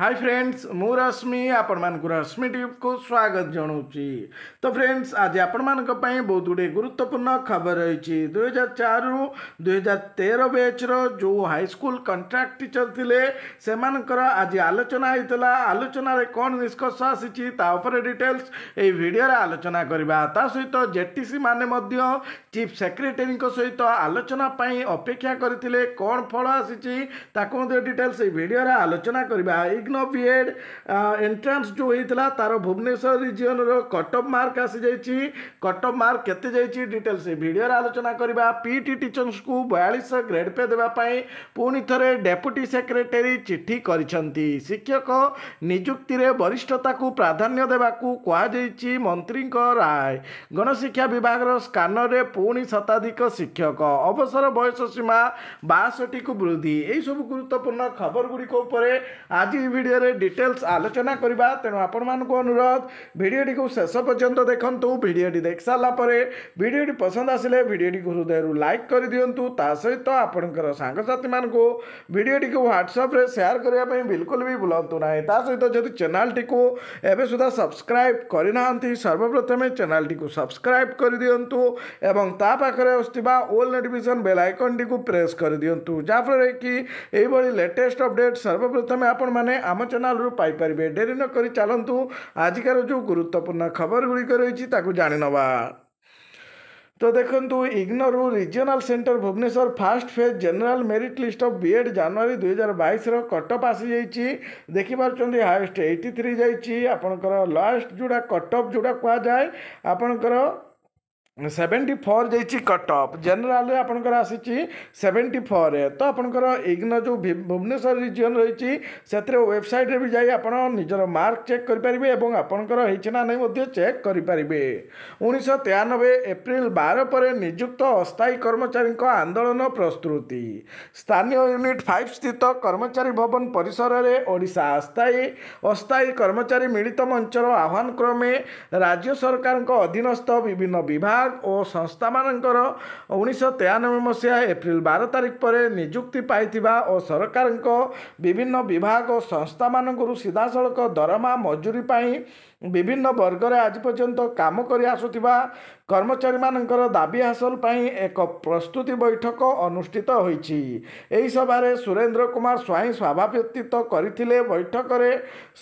high friends ମୁଁ ରଶ୍ମି ଆପଣମାନଙ୍କୁ ରଶ୍ମି ଟିଭକୁ ସ୍ୱାଗତ ଜଣାଉଛି ତ ଫ୍ରେଣ୍ଡସ୍ ଆଜି ଆପଣମାନଙ୍କ ପାଇଁ ବହୁତ ଗୁଡ଼ିଏ ଗୁରୁତ୍ୱପୂର୍ଣ୍ଣ ଖବର ରହିଛି ଦୁଇହଜାର ଚାରିରୁ ଦୁଇହଜାର ତେର ବ୍ୟାଚ୍ର ଯେଉଁ ହାଇସ୍କୁଲ କଣ୍ଟ୍ରାକ୍ଟ ଟିଚର୍ ଥିଲେ ସେମାନଙ୍କର ଆଜି ଆଲୋଚନା ହୋଇଥିଲା ଆଲୋଚନାରେ କ'ଣ ନିଷ୍କର୍ଷ ଆସିଛି ତା ଉପରେ ଡିଟେଲ୍ସ ଏହି ଭିଡ଼ିଓରେ ଆଲୋଚନା କରିବା ତା ସହିତ ଜେଟିସି ମାନେ ମଧ୍ୟ ଚିଫ୍ ସେକ୍ରେଟେରୀଙ୍କ ସହିତ ଆଲୋଚନା ପାଇଁ ଅପେକ୍ଷା କରିଥିଲେ କ'ଣ ଫଳ ଆସିଛି ତାକୁ ମଧ୍ୟ ଡିଟେଲ୍ସ ଏହି ଭିଡ଼ିଓରେ ଆଲୋଚନା କରିବା ଏଇ ଟେକ୍ନୋ ଟେକ୍ନୋବିଏଡ଼ ଏଣ୍ଟ୍ରାନ୍ସ ଯେଉଁ ହେଇଥିଲା ତାର ଭୁବନେଶ୍ୱର କଟ୍ ଅଫ୍ ମାର୍କ ଆସିଯାଇଛି କଟ୍ ଅଫ୍ ମାର୍କ କେତେ ଯାଇଛି ଡିଟେଲ୍ସ ଏ ଭିଡ଼ିଓରେ ଆଲୋଚନା କରିବା ପି ଟି ଟିଚର୍ସକୁ ବୟାଳିଶ ଗ୍ରେଡ଼୍ ପେ ଦେବା ପାଇଁ ପୁଣି ଥରେ ଡେପୁଟି ସେକ୍ରେଟେରୀ ଚିଠି କରିଛନ୍ତି ଶିକ୍ଷକ ନିଯୁକ୍ତିରେ ବରିଷ୍ଠତାକୁ ପ୍ରାଧାନ୍ୟ ଦେବାକୁ କୁହାଯାଇଛି ମନ୍ତ୍ରୀଙ୍କ ରାୟ ଗଣଶିକ୍ଷା ବିଭାଗର ସ୍କାନରରେ ପୁଣି ଶତାଧିକ ଶିକ୍ଷକ ଅବସର ବୟସ ସୀମା ବାଷଠିକୁ ବୃଦ୍ଧି ଏହିସବୁ ଗୁରୁତ୍ୱପୂର୍ଣ୍ଣ ଖବର ଗୁଡ଼ିକ ଉପରେ ଆଜି ভিডিওরে ডিটেলস আলোচনা করিবা তেনু আপন মানক অনুরোধ ভিডিওটি কো শেষ পর্যন্ত দেখন্তু ভিডিওটি দেখসালা পরে ভিডিওটি পছন্দ আসলে ভিডিওটি কো দয়ারু লাইক করি দিয়ন্তু তা সেইতো আপনকর সঙ্গ সাথী মানক ভিডিওটি কো হোয়াটসঅ্যাপ রে শেয়ার করিয়া পই বিলকুল ভি ভুলন্তু নাই তা সেইতো যদি চ্যানেলটি কো এবে সুধা সাবস্ক্রাইব করি নাନ୍ତି সর্বপ্রথমে চ্যানেলটি কো সাবস্ক্রাইব করি দিয়ন্তু এবং তা পা করেস্তিবা অল নোটিফিকেশন বেল আইকনটি কো প্রেস করি দিয়ন্তু যা ফরে কি এইবা লটেস্ট আপডেট সর্বপ্রথমে আপন মানে ଆମ ଚ୍ୟାନେଲରୁ ପାଇପାରିବେ ଡେରି ନକରି চালু আজকাল যে গুরুত্বপূর্ণ ଖବର ଗୁଡ଼ିକ ରହିଛି ତାକୁ ଜାଣିନେବା তো দেখুন ইগনোরু regional centre Bhubaneswar first phase general merit list of BEd জানুয়ারি দুই হাজার বাইশর কটঅফ আসিযাইছি দেখিপারছেন হায়েস্ট এইটি থ্রি যাই আপনার লাস্ট যেটা কটঅফ যেটা যায় আপনার ସେଭେଣ୍ଟି ଫୋର୍ ଯାଇଛି କଟ୍ ଅଫ୍ ଜେନେରାଲ୍ରେ ଆପଣଙ୍କର ଆସିଛି ସେଭେଣ୍ଟି ଫୋର୍ରେ ତ ଆପଣଙ୍କର ଇଗ୍ନୋ ଯେଉଁ ଭୁବନେଶ୍ୱର ରିଜିଅନ୍ ରହିଛି ସେଥିରେ ୱେବସାଇଟ୍ରେ ବି ଯାଇ ଆପଣ ନିଜର ମାର୍କ ଚେକ୍ କରିପାରିବେ ଏବଂ ଆପଣଙ୍କର ହେଇଛି ନା ନାହିଁ ମଧ୍ୟ ଚେକ୍ କରିପାରିବେ ଉଣେଇଶହ ତେୟାନବେ ଏପ୍ରିଲ ବାର ପରେ ନିଯୁକ୍ତ ଅସ୍ଥାୟୀ କର୍ମଚାରୀଙ୍କ ଆନ୍ଦୋଳନ ପ୍ରସ୍ତୁତି ସ୍ଥାନୀୟ ୟୁନିଟ୍ ଫାଇଭ୍ ସ୍ଥିତ କର୍ମଚାରୀ ଭବନ ପରିସରରେ ଓଡ଼ିଶା ଅସ୍ଥାୟୀ ଅସ୍ଥାୟୀ କର୍ମଚାରୀ ମିଳିତ ମଞ୍ଚର ଆହ୍ୱାନ କ୍ରମେ ରାଜ୍ୟ ସରକାରଙ୍କ ଅଧୀନସ୍ଥ ବିଭିନ୍ନ ବିଭାଗ ବିଭାଗ ଓ ସଂସ୍ଥାମାନଙ୍କର ଉଣେଇଶହ ତେୟାନବେ ମସିହା ଏପ୍ରିଲ ବାର ତାରିଖ ପରେ ନିଯୁକ୍ତି ପାଇଥିବା ଓ ସରକାରଙ୍କ ବିଭିନ୍ନ ବିଭାଗ ଓ ସଂସ୍ଥାମାନଙ୍କରୁ ସିଧାସଳଖ ଦରମା ମଜୁରୀ ପାଇଁ ବିଭିନ୍ନ ବର୍ଗରେ ଆଜି ପର୍ଯ୍ୟନ୍ତ କାମ କରି ଆସୁଥିବା କର୍ମଚାରୀମାନଙ୍କର ଦାବି ହାସଲ ପାଇଁ ଏକ ପ୍ରସ୍ତୁତି ବୈଠକ ଅନୁଷ୍ଠିତ ହୋଇଛି ଏହି ସଭାରେ ସୁରେନ୍ଦ୍ର କୁମାର ସ୍ୱାଇଁ ସଭାପତିତ୍ୱ କରିଥିଲେ ବୈଠକରେ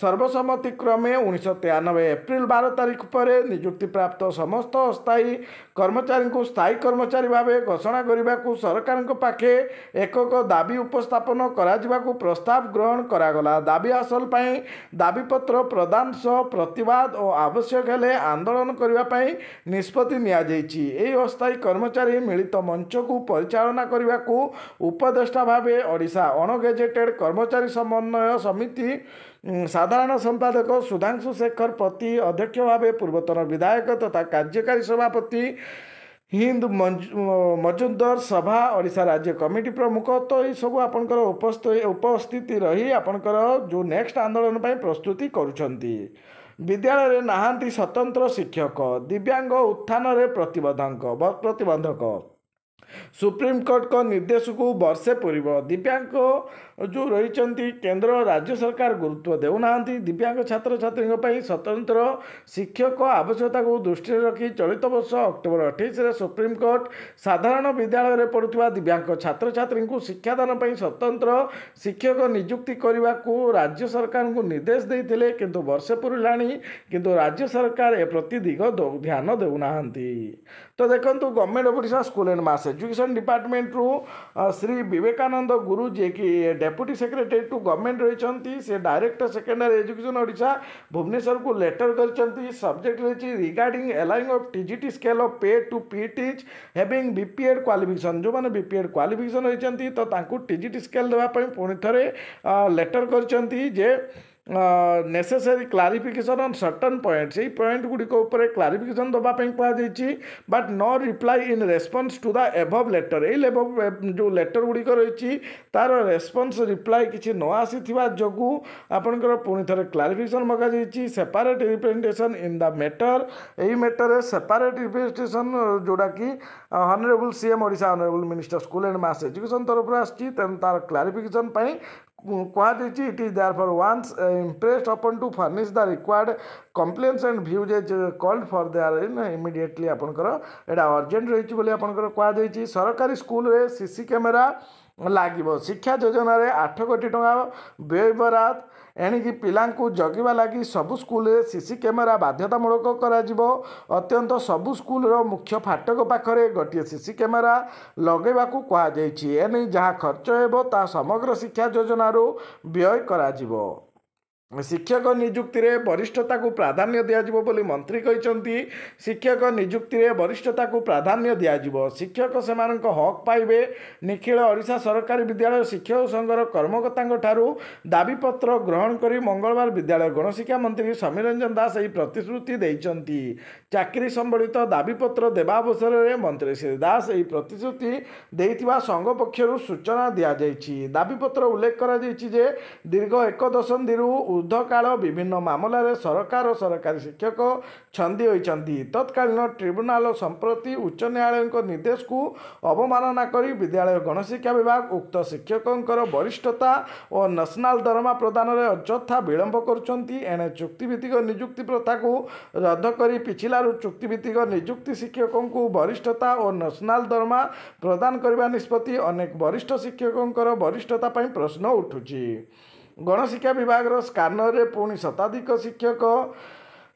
ସର୍ବସମ୍ମତିକ୍ରମେ ଉଣେଇଶହ ତେୟାନବେ ଏପ୍ରିଲ ବାର ତାରିଖ ପରେ ନିଯୁକ୍ତିପ୍ରାପ୍ତ ସମସ୍ତ ଅସ୍ଥାୟୀ କର୍ମଚାରୀଙ୍କୁ ସ୍ଥାୟୀ କର୍ମଚାରୀ ଭାବେ ଘୋଷଣା କରିବାକୁ ସରକାରଙ୍କ ପାଖେ ଏକକ ଦାବି ଉପସ୍ଥାପନ କରାଯିବାକୁ ପ୍ରସ୍ତାବ ଗ୍ରହଣ କରାଗଲା ଦାବି ହାସଲ ପାଇଁ ଦାବିପତ୍ର ପ୍ରଦାନ ସହ ପ୍ରତିବାଦ ଓ ଆବଶ୍ୟକ ହେଲେ ଆନ୍ଦୋଳନ କରିବା ପାଇଁ ନିଷ୍ପତ୍ତି ନିଯୁକ୍ତି ନିଆଯାଇଛି ଏହି ଅସ୍ଥାୟୀ କର୍ମଚାରୀ ମିଳିତ ମଞ୍ଚକୁ ପରିଚାଳନା କରିବାକୁ ଉପଦେଷ୍ଟା ଭାବେ ଓଡ଼ିଶା ଅଣଗେଜେଟେଡ଼୍ କର୍ମଚାରୀ ସମନ୍ୱୟ ସମିତି ସାଧାରଣ ସମ୍ପାଦକ ସୁଧାଂଶୁ ଶେଖର ପ୍ରତି ଅଧ୍ୟକ୍ଷ ଭାବେ ପୂର୍ବତନ ବିଧାୟକ ତଥା କାର୍ଯ୍ୟକାରୀ ସଭାପତି ହିନ୍ଦ ମଜୁମଦାର ସଭା ଓଡ଼ିଶା ରାଜ୍ୟ କମିଟି ପ୍ରମୁଖ ତ ଏହିସବୁ ଆପଣଙ୍କର ଉପସ୍ଥିତି ରହି ଆପଣଙ୍କର ଯେଉଁ ନେକ୍ସଟ ଆନ୍ଦୋଳନ ପାଇଁ ପ୍ରସ୍ତୁତି କରୁଛନ୍ତି ବିଦ୍ୟାଳୟରେ ନାହାନ୍ତି ସ୍ୱତନ୍ତ୍ର ଶିକ୍ଷକ ଦିବ୍ୟାଙ୍ଗ ଉତ୍ଥାନରେ ପ୍ରତିବନ୍ଧକ ପ୍ରତିବନ୍ଧକ ସୁପ୍ରିମକୋର୍ଟଙ୍କ ନିର୍ଦ୍ଦେଶକୁ ବର୍ଷେ ପୂରିବ ଦିବ୍ୟାଙ୍ଗ ଯେଉଁ ରହିଛନ୍ତି କେନ୍ଦ୍ର ରାଜ୍ୟ ସରକାର ଗୁରୁତ୍ୱ ଦେଉନାହାନ୍ତି ଦିବ୍ୟାଙ୍ଗ ଛାତ୍ରଛାତ୍ରୀଙ୍କ ପାଇଁ ସ୍ୱତନ୍ତ୍ର ଶିକ୍ଷକ ଆବଶ୍ୟକତାକୁ ଦୃଷ୍ଟିରେ ରଖି ଚଳିତ ବର୍ଷ ଅକ୍ଟୋବର ଅଠେଇଶରେ ସୁପ୍ରିମକୋର୍ଟ ସାଧାରଣ ବିଦ୍ୟାଳୟରେ ପଢ଼ୁଥିବା ଦିବ୍ୟାଙ୍ଗ ଛାତ୍ରଛାତ୍ରୀଙ୍କୁ ଶିକ୍ଷାଦାନ ପାଇଁ ସ୍ୱତନ୍ତ୍ର ଶିକ୍ଷକ ନିଯୁକ୍ତି କରିବାକୁ ରାଜ୍ୟ ସରକାରଙ୍କୁ ନିର୍ଦ୍ଦେଶ ଦେଇଥିଲେ କିନ୍ତୁ ବର୍ଷେ ପୂରିଲାଣି କିନ୍ତୁ ରାଜ୍ୟ ସରକାର ଏ ପ୍ରତି ଦିଗ ଧ୍ୟାନ ଦେଉନାହାନ୍ତି ତ ଦେଖନ୍ତୁ government of Odisha school and mass class education department ରୁ ଶ୍ରୀ ବିବେକାନନ୍ଦ ଗୁରୁ ଯିଏ କି ଡେପୁଟି ସେକ୍ରେଟେରୀ ଟୁ ଗଭର୍ଣ୍ଣମେଣ୍ଟ ରହିଛନ୍ତି ସେ ଡାଇରେକ୍ଟର ସେକେଣ୍ଡାରୀ ଏଜୁକେସନ୍ ଓଡ଼ିଶା ଭୁବନେଶ୍ୱରକୁ ଲେଟର କରିଛନ୍ତି ସବଜେକ୍ଟ ରହିଛି regarding allowing of T G T scale of pay to P teach having B P Ed qualification ଯେଉଁମାନେ B P Ed qualification ରହିଛନ୍ତି ତ ତାଙ୍କୁ ଟି ଜି ଟି ସ୍କେଲ୍ ଦେବା ପାଇଁ ପୁଣି ଥରେ ଲେଟର କରିଛନ୍ତି ଯେ necessary clarification on certain point ସେଇ ପଏଣ୍ଟ ଗୁଡ଼ିକ ଉପରେ କ୍ଲାରିଫିକେସନ୍ ଦେବା ପାଇଁ କୁହାଯାଇଛି but no reply in response to the above letter ଏଇ ଯେଉଁ ଲେଟର୍ ଗୁଡ଼ିକ ରହିଛି ତା'ର ରେସ୍ପନ୍ସ ରିପ୍ଲାଏ କିଛି ନ ଆସିଥିବା ଯୋଗୁଁ ଆପଣଙ୍କର ପୁଣି ଥରେ କ୍ଲାରିଫିକେସନ୍ ମଗାଯାଇଛି separate representation in the matter ଏଇ ମେଟର୍ରେ ସେପାରେଟ୍ ରିପ୍ରେଜେଣ୍ଟେସନ୍ ଯେଉଁଟାକି honourable CM Odisha honourable minister school and mass education ତରଫରୁ ଆସିଛି ତେଣୁ ତା'ର କ୍ଲାରିଫିକେସନ୍ ପାଇଁ quantity it is therefore once uh, impressed upon to furnish the required complaints and views as called for their in immediately ଆପଣଙ୍କର ଏଇଟା urgent ରହିଛି ବୋଲି ଆପଣଙ୍କର କୁହାଯାଇଛି ସରକାରୀ ସ୍କୁଲରେ ସିସି କ୍ୟାମେରା ଲାଗିବ ଶିକ୍ଷା ଯୋଜନାରେ ଆଠ କୋଟି ଟଙ୍କା ବ୍ୟୟବରାଦ ଏଣିକି ପିଲାଙ୍କୁ ଜଗିବା ଲାଗି ସବୁ ସ୍କୁଲରେ ସିସି କ୍ୟାମେରା ବାଧ୍ୟତାମୂଳକ କରାଯିବ ଅତ୍ୟନ୍ତ ସବୁ ସ୍କୁଲର ମୁଖ୍ୟ ଫାଟକ ପାଖରେ ଗୋଟିଏ ସିସି କ୍ୟାମେରା ଲଗାଇବାକୁ କୁହାଯାଇଛି ଏନେଇ ଯାହା ଖର୍ଚ୍ଚ ହେବ ତାହା ସମଗ୍ର ଶିକ୍ଷା ଯୋଜନାରୁ ବ୍ୟୟ କରାଯିବ ଶିକ୍ଷକ ନିଯୁକ୍ତିରେ ବରିଷ୍ଠତାକୁ ପ୍ରାଧାନ୍ୟ ଦିଆଯିବ ବୋଲି ମନ୍ତ୍ରୀ କହିଛନ୍ତି ଶିକ୍ଷକ ନିଯୁକ୍ତିରେ ବରିଷ୍ଠତାକୁ ପ୍ରାଧାନ୍ୟ ଦିଆଯିବ ଶିକ୍ଷକ ସେମାନଙ୍କ ହକ୍ ପାଇବେ ନିଖିଳ ଓଡ଼ିଶା ସରକାରୀ ବିଦ୍ୟାଳୟ ଶିକ୍ଷକ ସଂଘର କର୍ମକର୍ତ୍ତାଙ୍କ ଠାରୁ ଦାବିପତ୍ର ଗ୍ରହଣ କରି ମଙ୍ଗଳବାର ବିଦ୍ୟାଳୟ ଗଣଶିକ୍ଷା ମନ୍ତ୍ରୀ ସମୀର ରଞ୍ଜନ ଦାସ ଏହି ପ୍ରତିଶ୍ରୁତି ଦେଇଛନ୍ତି ଚାକିରି ସମ୍ବଳିତ ଦାବିପତ୍ର ଦେବା ଅବସରରେ ମନ୍ତ୍ରୀ ଶ୍ରୀ ଦାସ ଏହି ପ୍ରତିଶ୍ରୁତି ଦେଇଥିବା ସଂଘ ପକ୍ଷରୁ ସୂଚନା ଦିଆଯାଇଛି ଦାବିପତ୍ର ଉଲ୍ଲେଖ କରାଯାଇଛି ଯେ ଦୀର୍ଘ ଏକ ଦଶନ୍ଧିରୁ ଉର୍ଦ୍ଧ୍ୱକାଳ ବିଭିନ୍ନ ମାମଲାରେ ସରକାର ଓ ସରକାରୀ ଶିକ୍ଷକ ଛନ୍ଦି ହୋଇଛନ୍ତି ତତ୍କାଳୀନ ଟ୍ରିବ୍ୟୁନାଲ ସମ୍ପ୍ରତି ଉଚ୍ଚ ନ୍ୟାୟାଳୟଙ୍କ ନିର୍ଦ୍ଦେଶକୁ ଅବମାନନା କରି ବିଦ୍ୟାଳୟ ଗଣଶିକ୍ଷା ବିଭାଗ ଉକ୍ତ ଶିକ୍ଷକଙ୍କର ବରିଷ୍ଠତା ଓ ନ୍ୟାସନାଲ୍ ଦରମା ପ୍ରଦାନରେ ଅଯଥା ବିଳମ୍ବ କରୁଛନ୍ତି ଏଣେ ଚୁକ୍ତିଭିତ୍ତିକ ନିଯୁକ୍ତି ପ୍ରଥାକୁ ରଦ୍ଦ କରି ପିଛିଲାରୁ ଚୁକ୍ତିଭିତ୍ତିକ ନିଯୁକ୍ତି ଶିକ୍ଷକଙ୍କୁ ବରିଷ୍ଠତା ଓ ନ୍ୟାସନାଲ୍ ଦରମା ପ୍ରଦାନ କରିବା ନିଷ୍ପତ୍ତି ଅନେକ ବରିଷ୍ଠ ଶିକ୍ଷକଙ୍କର ବରିଷ୍ଠତା ପାଇଁ ପ୍ରଶ୍ନ ଉଠୁଛି ଗଣଶିକ୍ଷା ବିଭାଗର ସ୍କାନରରେ ପୁଣି ଶତାଧିକ ଶିକ୍ଷକ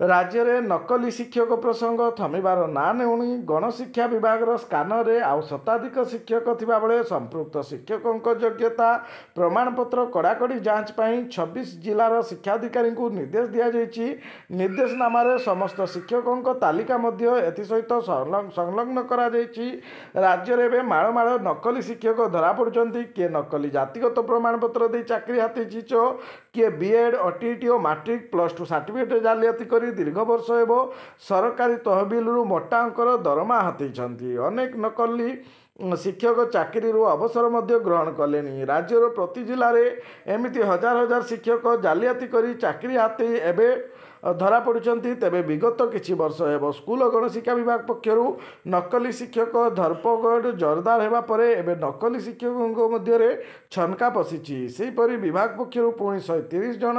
ରାଜ୍ୟରେ ନକଲି ଶିକ୍ଷକ ପ୍ରସଙ୍ଗ ଥମିବାର ନାଁ ନେଉଣି ଗଣଶିକ୍ଷା ବିଭାଗର ସ୍କାନରେ ଆଉ ଶତାଧିକ ଶିକ୍ଷକ ଥିବାବେଳେ ସମ୍ପୃକ୍ତ ଶିକ୍ଷକଙ୍କ ଯୋଗ୍ୟତା ପ୍ରମାଣପତ୍ର କଡ଼ାକଡ଼ି ଯାଞ୍ଚ ପାଇଁ ଛବିଶ ଜିଲ୍ଲାର ଶିକ୍ଷାଧିକାରୀଙ୍କୁ ନିର୍ଦ୍ଦେଶ ଦିଆଯାଇଛି ନିର୍ଦ୍ଦେଶନାମାରେ ସମସ୍ତ ଶିକ୍ଷକଙ୍କ ତାଲିକା ମଧ୍ୟ ଏଥିସହିତ ସଂଲଗ୍ନ କରାଯାଇଛି ରାଜ୍ୟରେ ଏବେ ମାଳ ମାଳ ନକଲି ଶିକ୍ଷକ ଧରାପଡ଼ୁଛନ୍ତି କିଏ ନକଲି ଜାତିଗତ ପ୍ରମାଣପତ୍ର ଦେଇ ଚାକିରି ହାତେଇଛି କିଏ ବିଏଡ଼୍ ଓ ଟି ଓ ମାଟ୍ରିକ୍ ପ୍ଲସ୍ ଟୁ ସାର୍ଟିଫିକେଟ୍ ଜାଲିଆତି କରି ଆହୁରି ଦୀର୍ଘ ବର୍ଷ ହେବ ସରକାରୀ ତହବିଲରୁ ମୋଟାଙ୍କର ଦରମା ହାତେଇଛନ୍ତି ଅନେକ ନକଲି ଶିକ୍ଷକ ଚାକିରିରୁ ଅବସର ମଧ୍ୟ ଗ୍ରହଣ କଲେଣି ରାଜ୍ୟର ପ୍ରତି ଜିଲ୍ଲାରେ ଏମିତି ହଜାର ହଜାର ଶିକ୍ଷକ ଜାଲିଆତି କରି ଚାକିରି ହାତେଇ ଏବେ ধরা পড়ুଛନ୍ତି তেবে বিগত কিছু বর্ষ ହେବ ସ୍କୁଲ ଓ ଗଣଶିକ୍ଷା ବିଭାଗ ପକ୍ଷରୁ ନକଲି ଶିକ୍ଷକ ଧର୍ପଗଡ଼ ଜୋରଦାର ହେବା ପରେ ଏବେ ନକଲି ଶିକ୍ଷକଙ୍କ ମଧ୍ୟରେ ଛନକା ପଶିଛି ସେହିପରି ବିଭାଗ ପକ୍ଷରୁ ପୁଣି ଶହେ ତିରିଶ ଜଣ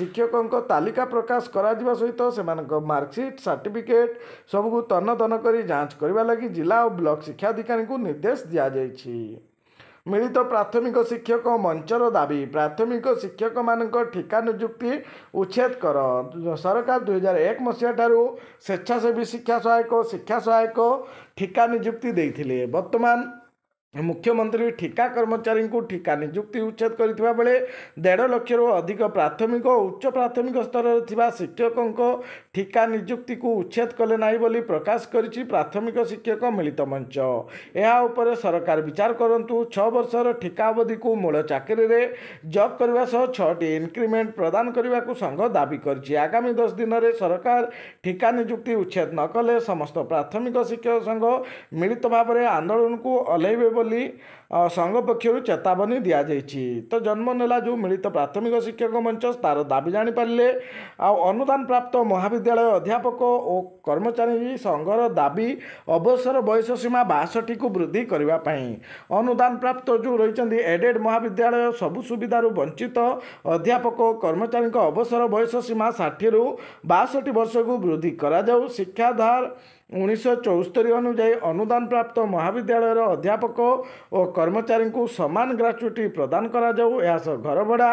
ଶିକ୍ଷକଙ୍କ ତାଲିକା ପ୍ରକାଶ କରାଯିବା ସହିତ ସେମାନଙ୍କ ମାର୍କସିଟ୍ ସାର୍ଟିଫିକେଟ୍ ସବୁକୁ ତନ୍ନ ତନ୍ନ କରି ଯାଞ୍ଚ କରିବା ଲାଗି ଜିଲ୍ଲା ଓ ବ୍ଲକ ଶିକ୍ଷାଧିକାରୀଙ୍କୁ ନିର୍ଦ୍ଦେଶ ଦିଆଯାଇଛି मिलित तो प्राथमिक शिक्षक मंचर दाबी प्राथमिक शिक्षक मान ठिका निजुक्ति उच्छेद कर सरकार दुई हजार एक मसीहा स्वेच्छासेवी शिक्षा सहायक शिक्षा सहायक ठिका निजुक्ति बर्तमान मुख्यमंत्री ठिका कर्मचारी को ठिका निजुक्ति उच्छेद करेढ़ अधिक प्राथमिक और उच्च प्राथमिक स्तर शिक्षकों ठिका निजुक्ति को उच्छेद कले बोली प्रकाश कर प्राथमिक शिक्षक मिलित मंच यहाँ सरकार विचार करूँ छर्षर ठिका अवधि को मूल चाकरी में जब करने छक्रिमेंट प्रदान करने को संघ दाबी कर आगामी दस दिन में सरकार ठिका निजुक्ति उच्छेद नक समस्त प्राथमिक शिक्षक संघ मिलित भाव आंदोलन को अलैबे बोली ସଂଘ ପକ୍ଷରୁ ଚେତାବନୀ ଦିଆଯାଇଛି ତ ଜନ୍ମ ନେଲା ଯେଉଁ ମିଳିତ ପ୍ରାଥମିକ ଶିକ୍ଷକ ମଞ୍ଚ ତା'ର ଦାବି ଜାଣିପାରିଲେ ଆଉ ଅନୁଦାନ ପ୍ରାପ୍ତ ମହାବିଦ୍ୟାଳୟ ଅଧ୍ୟାପକ ଓ କର୍ମଚାରୀ ସଂଘର ଦାବି ଅବସର ବୟସ ସୀମା ବାଷଠିକୁ ବୃଦ୍ଧି କରିବା ପାଇଁ ଅନୁଦାନ ପ୍ରାପ୍ତ ଯେଉଁ ରହିଛନ୍ତି ଏଡେଡ଼୍ ମହାବିଦ୍ୟାଳୟ ସବୁ ସୁବିଧାରୁ ବଞ୍ଚିତ ଅଧ୍ୟାପକ ଓ କର୍ମଚାରୀଙ୍କ ଅବସର ବୟସ ସୀମା ଷାଠିଏରୁ ବାଷଠି ବର୍ଷକୁ ବୃଦ୍ଧି କରାଯାଉ ଶିକ୍ଷାଧାର ଉଣେଇଶହ ଚଉସ୍ତରୀ ଅନୁଯାୟୀ ଅନୁଦାନ ପ୍ରାପ୍ତ ମହାବିଦ୍ୟାଳୟର ଅଧ୍ୟାପକ ଓ କର୍ମଚାରୀଙ୍କୁ ସମାନ ଗ୍ରାଚୁଇଟି ପ୍ରଦାନ କରାଯାଉ ଏହା ସହ ଘର ଭଡ଼ା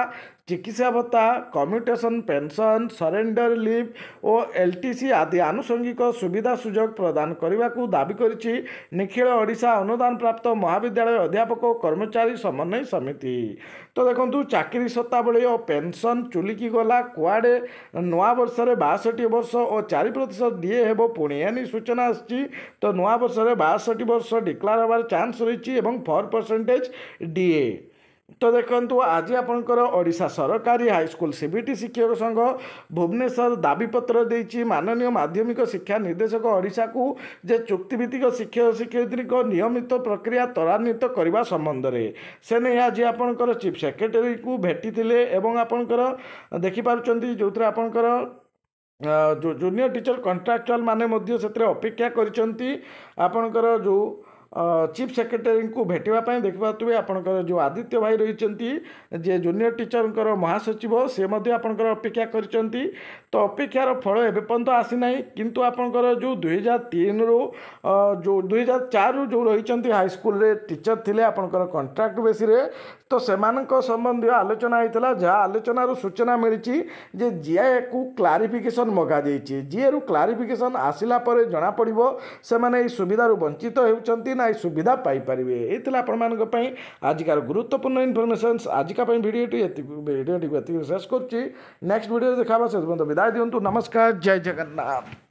চিকিৎসা ভত্তা কমিউটেশন পেনশন সরেন্ডর লিভ ও এলটিসি আদি আনুষঙ্গিক সুবিধা সুযোগ প্রদান করা দাবি করেছে নিখিল ওড়শা অনুদান প্রাপ্ত মহাবিদ্যালয় অধ্যাপক ও কর্মচারী সমন্বয় সমিতি তো দেখুন চাকরি সত্তাবলী ও পেনশন চুলিকি গলা কুয়াড়ে নূবর্ষের বাষট্টি বর্ষ ও চারি প্রতিশত ডিএ হব পুঁ এনি সূচনা আসছে তো নূবর্ষের বাষট্টি বর্ষ ডিক্লার হবার চান্স রয়েছে এবং ফোর পরসেন্টেজ ডিএ ତ ଦେଖନ୍ତୁ ଆଜି ଆପଣଙ୍କର ଓଡ଼ିଶା ସରକାରୀ ହାଇସ୍କୁଲ ସି ବି ଟି ଶିକ୍ଷକ ସଂଘ ଭୁବନେଶ୍ୱର ଦାବିପତ୍ର ଦେଇଛି ମାନନୀୟ ମାଧ୍ୟମିକ ଶିକ୍ଷା ନିର୍ଦ୍ଦେଶକ ଓଡ଼ିଶାକୁ ଯେ ଚୁକ୍ତିଭିତ୍ତିକ ଶିକ୍ଷକ ଶିକ୍ଷୟିତ୍ରୀଙ୍କ ନିୟମିତ ପ୍ରକ୍ରିୟା ତ୍ୱରାନ୍ୱିତ କରିବା ସମ୍ବନ୍ଧରେ ସେ ନେଇ ଆଜି ଆପଣଙ୍କର ଚିଫ୍ ସେକ୍ରେଟେରୀକୁ ଭେଟିଥିଲେ ଏବଂ ଆପଣଙ୍କର ଦେଖିପାରୁଛନ୍ତି ଯେଉଁଥିରେ ଆପଣଙ୍କର ଜୁନିୟର ଟିଚର୍ କଣ୍ଟ୍ରାକ୍ଚୁଆଲ୍ ମାନେ ମଧ୍ୟ ସେଥିରେ ଅପେକ୍ଷା କରିଛନ୍ତି ଆପଣଙ୍କର ଯେଉଁ चीफ सेक्रेटरी को भेटापी देखा थे आप आदित्य भाई रही जे जूनियर टीचर महासचिव से मैं आपंकर अपेक्षा कर अपेक्षार फल एपर्त आसीना कि आप जो दुईजार तीन रु जो दुई हजार चार रु जो रही हाईस्कल टीचर थे आपंकर कंट्राक्ट ତ ସେମାନଙ୍କ ସମ୍ବନ୍ଧୀୟ ଆଲୋଚନା ହେଇଥିଲା ଯାହା ଆଲୋଚନାରୁ ସୂଚନା ମିଳିଛି ଯେ ଜିଆକୁ କ୍ଲାରିଫିକେସନ୍ ମଗାଯାଇଛି ଜିଏରୁ କ୍ଲାରିଫିକେସନ୍ ଆସିଲା ପରେ ଜଣାପଡ଼ିବ ସେମାନେ ଏହି ସୁବିଧାରୁ ବଞ୍ଚିତ ହେଉଛନ୍ତି ନା ଏହି ସୁବିଧା ପାଇପାରିବେ ଏଇ ଥିଲା ଆପଣମାନଙ୍କ ପାଇଁ ଆଜିକାର ଗୁରୁତ୍ୱପୂର୍ଣ୍ଣ ଇନଫର୍ମେସନ୍ ଆଜିକା ପାଇଁ ଭିଡ଼ିଓଟି ଏତିକି ଭିଡ଼ିଓଟିକୁ ଏତିକି ଶେଷ କରୁଛି ନେକ୍ସଟ ଭିଡ଼ିଓରେ ଦେଖାହେବା ସେ ବିଦାୟ ଦିଅନ୍ତୁ ନମସ୍କାର ଜୟ ଜଗନ୍ନାଥ